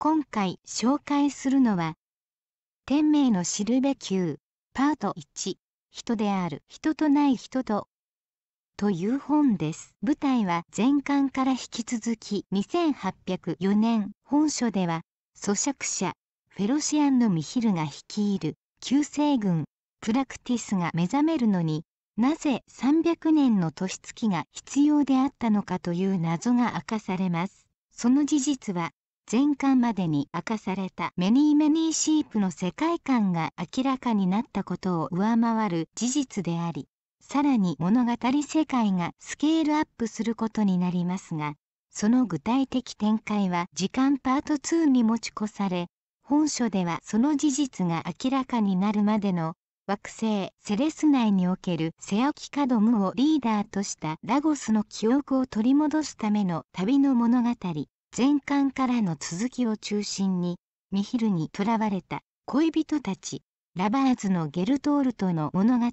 今回紹介するのは天命のしるべ級パート1人である人とない人とという本です舞台は前巻から引き続き2804年本書では咀嚼者フェロシアンのミヒルが率いる救世軍プラクティスが目覚めるのになぜ300年の年月が必要であったのかという謎が明かされますその事実は前巻までに明かされたメニーメニーシープの世界観が明らかになったことを上回る事実であり、さらに物語世界がスケールアップすることになりますが、その具体的展開は時間パート2に持ち越され、本書ではその事実が明らかになるまでの惑星セレス内におけるセアキカドムをリーダーとしたラゴスの記憶を取り戻すための旅の物語前巻からの続きを中心にミヒルに囚われた恋人たちラバーズのゲルトールとの物語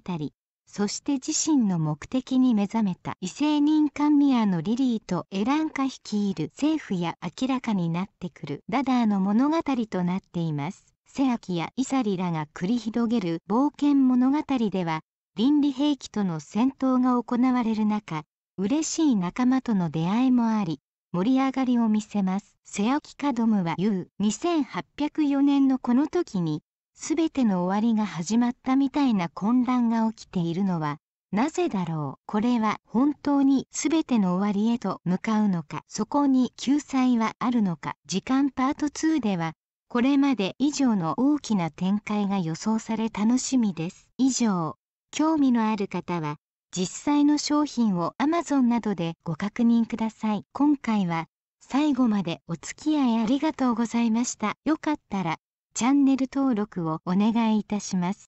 そして自身の目的に目覚めた異性人間ミアのリリーとエランカ率いる政府や明らかになってくるダダーの物語となっています。瀬秋やイサリらが繰り広げる冒険物語では倫理兵器との戦闘が行われる中嬉しい仲間との出会いもあり盛り上がりを見せます瀬秋カドムは言う2804年のこの時に全ての終わりが始まったみたいな混乱が起きているのはなぜだろうこれは本当に全ての終わりへと向かうのかそこに救済はあるのか時間パート2ではこれまで以上の大きな展開が予想され楽しみです。以上、興味のある方は、実際の商品を Amazon などでご確認ください。今回は最後までお付き合いありがとうございました。よかったらチャンネル登録をお願いいたします。